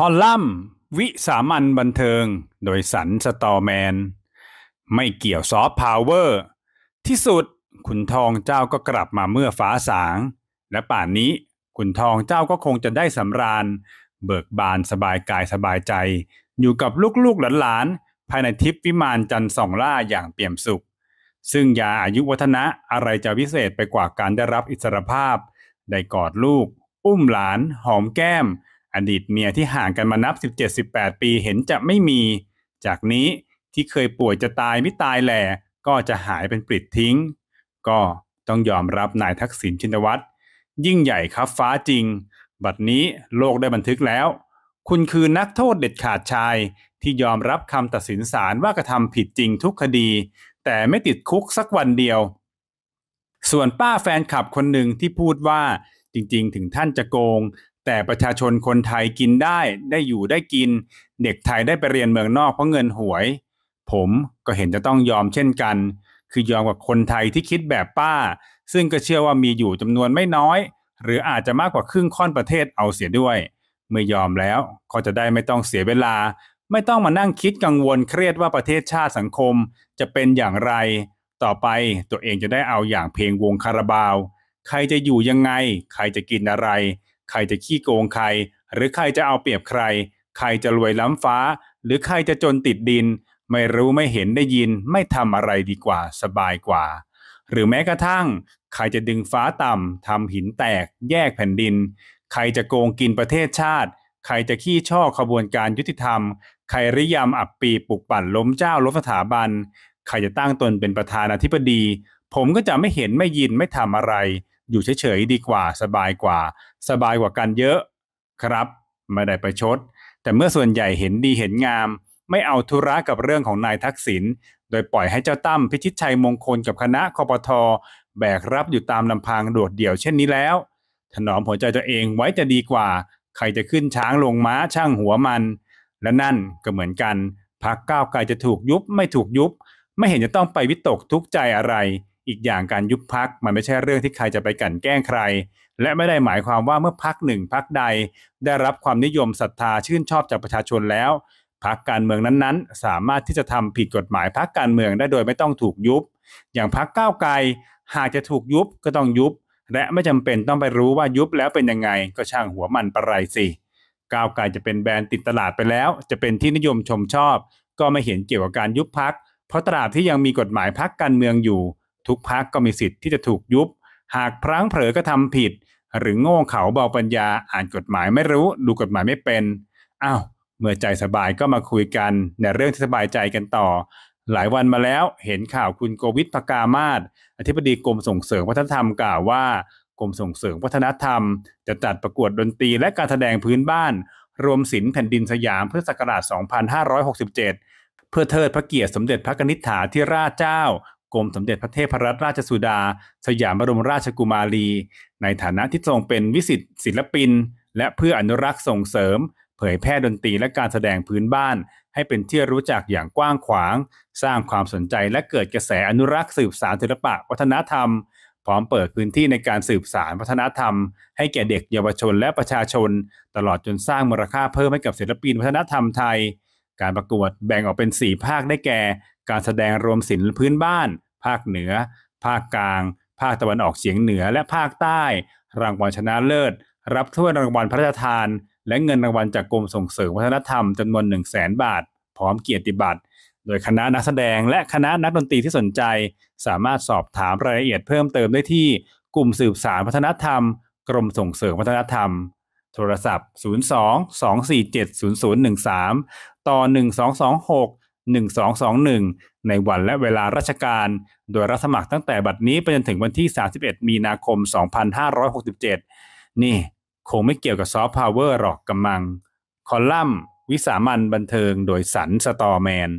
คอลัมน์วิสามันบันเทิง โดยสันสตอแมน ไม่เกี่ยวซอฟต์พาวเวอร์ ที่สุดขุนทองเจ้าก็กลับมาเมื่อฟ้าสาง และป่านนี้ขุนทองเจ้าก็คงจะได้สำราญ เบิกบานสบายกายสบายใจ อยู่กับลูกๆหลานๆภายในทิพวิมานจันทร์ส่องล่าอย่างเปี่ยมสุข ซึ่งยาอายุวัฒนะ อะไรจะวิเศษไปกว่าการได้รับอิสรภาพ ได้กอดลูก อุ้มหลาน หอมแก้มอดีตเมียที่ห่างกันมานับ 17-18 ปีเห็นจะไม่มี จากนี้ที่เคยป่วยจะตายไม่ตายแหล่ก็จะหายเป็นปลิดทิ้ง ก็ต้องยอมรับนายทักษิณชินวัตร ยิ่งใหญ่ครับฟ้าจริง บัดนี้โลกได้บันทึกแล้ว คุณคือนักโทษเด็ดขาดชาย ที่ยอมรับคำตัดสินศาลว่ากระทำผิดจริงทุกคดี แต่ไม่ติดคุกสักวันเดียว ส่วนป้าแฟนคลับคนหนึ่งที่พูดว่าจริง ๆ ถึงท่านจะโกงแต่ประชาชนคนไทยกินได้ได้อยู่ได้กินเด็กไทยได้ไปเรียนเมืองนอกเพราะเงินหวย ผมก็เห็นจะต้องยอมเช่นกัน คือยอมกับคนไทยที่คิดแบบป้า ซึ่งก็เชื่อว่ามีอยู่จำนวนไม่น้อย หรืออาจจะมากกว่าครึ่งค่อนประเทศเอาเสียด้วยเมื่อยอมแล้วก็จะได้ไม่ต้องเสียเวลา ไม่ต้องมานั่งคิดกังวลเครียดว่าประเทศชาติสังคม จะเป็นอย่างไร ต่อไปตัวเองจะได้เอาอย่างเพลงวงคาราบาว ใครจะอยู่ยังไง ใครจะกินอะไรใครจะขี้โกงใคร หรือใครจะเอาเปรียบใคร ใครจะรวยล้ำฟ้า หรือใครจะจนติดดิน ไม่รู้ไม่เห็นได้ยินไม่ทำอะไรดีกว่าสบายกว่า หรือแม้กระทั่ง ใครจะดึงฟ้าต่ำทำหินแตกแยกแผ่นดิน ใครจะโกงกินประเทศชาติ ใครจะขี้ช่อขบวนการยุติธรรม ใครริยมอับปีปลุกปั่นล้มเจ้าล้มสถาบัน ใครจะตั้งตนเป็นประธานาธิบดี ผมก็จะไม่เห็นไม่ยินไม่ทำอะไรอยู่เฉยๆดีกว่าสบายกว่า สบายกว่ากันเยอะครับ ไม่ได้ประชด แต่เมื่อส่วนใหญ่เห็นดีเห็นงาม ไม่เอาธุระกับเรื่องของนายทักษิณโดยปล่อยให้เจ้าตั้มพิชิตชัยมงคลกับคณะคอปทอแบกรับอยู่ตามลำพังโดดเดี่ยวเช่นนี้แล้ว ถนอมหัวใจตัวเองไว้จะดีกว่า ใครจะขึ้นช้างลงม้าช่างหัวมัน และนั่นก็เหมือนกันพักก้าวไกลจะถูกยุบไม่ถูกยุบ ไม่เห็นจะต้องไปวิตกทุกใจอะไรอีกอย่างการยุบพักมันไม่ใช่เรื่องที่ใครจะไปกั่นแกล้งใคร และไม่ได้หมายความว่าเมื่อพักหนึ่งพักใด ได้รับความนิยมศรัทธาชื่นชอบจากประชาชนแล้วพักการเมืองนั้นๆ สามารถที่จะทำผิดกฎหมายพักการเมืองได้โดยไม่ต้องถูกยุบ อย่างพักก้าวไกลหากจะถูกยุบก็ต้องยุบ และไม่จำเป็นต้องไปรู้ว่ายุบแล้วเป็นยังไง ก็ช่างหัวมันประไรสิก้าวไกลจะเป็นแบรนด์ติดตลาดไปแล้ว จะเป็นที่นิยมชมชอบ ก็ไม่เห็นเกี่ยวกับการยุบพักเพราะตราบที่ยังมีกฎหมายพักการเมืองอยู่ทุกพักก็มีสิทธิ์ที่จะถูกยุบ หากพลั้งเผลอก็ทำผิด หรือโง่เขาเบาปัญญาอ่านกฎหมายไม่รู้ ดูกฎหมายไม่เป็น อ้าว เมื่อใจสบายก็มาคุยกันในเรื่องที่สบายใจกันต่อ หลายวันมาแล้วเห็นข่าวคุณโกวิทพกามาศอธิบดีกรมส่งเสริมวัฒนธรรมกล่าวว่า กรมส่งเสริมวัฒนธรรม จะจัดประกวดดนตรีและการแสดงพื้นบ้าน รวมศิลป์แผ่นดินสยามเพื่อศักราช2567 เพื่อเทิดพระเกียรติสมเด็จพระนิษฐาธิราชเจ้ากรมสมเด็จพระเทพรัตนราชสุดา สยามบรมราชกุมารี ในฐานะที่ทรงเป็นวิสิตศิลปิน และเพื่ออนุรักษ์ส่งเสริม เผยแพร่ดนตรีและการแสดงพื้นบ้าน ให้เป็นที่รู้จักอย่างกว้างขวาง สร้างความสนใจและเกิดกระแสอนุรักษ์สืบสานศิลปะวัฒนธรรม พร้อมเปิดพื้นที่ในการสืบสานวัฒนธรรม ให้แก่เด็กเยาวชนและประชาชน ตลอดจนสร้างมูลค่าเพิ่มให้กับศิลปินวัฒนธรรมไทยการประกวดแบ่งออกเป็น 4 ภาคได้แก่ การแสดงรวมศิลป์พื้นบ้าน ภาคเหนือ ภาคกลาง ภาคตะวันออกเฉียงเหนือและภาคใต้ รางวัลชนะเลิศ รับถ้วยรางวัลพระราชทาน และเงินรางวัลจากกรมส่งเสริมวัฒนธรรมจำนวน 1 0 0 0 0แบาท พร้อมเกียรติบัตรโดยคณะนักแสดงและคณะนักดนตรีที่สนใจ สามารถสอบถามรายละเอียดเพิ่มเติมได้ที่กลุ่มสืบสารวัฒนธรรมกรมส่งเสริมวัฒนธรรม โทรศัพท์ 02 247 0013ต่อ 1226 1221 ในวันและเวลาราชการ โดยรับสมัครตั้งแต่บัดนี้ไปจนถึงวันที่ 31 มีนาคม 2567 นี่ คงไม่เกี่ยวกับซอฟต์พาวเวอร์หรอกกำมัง คอลัมน์ วิสามันบันเทิงโดยสันสตอแมน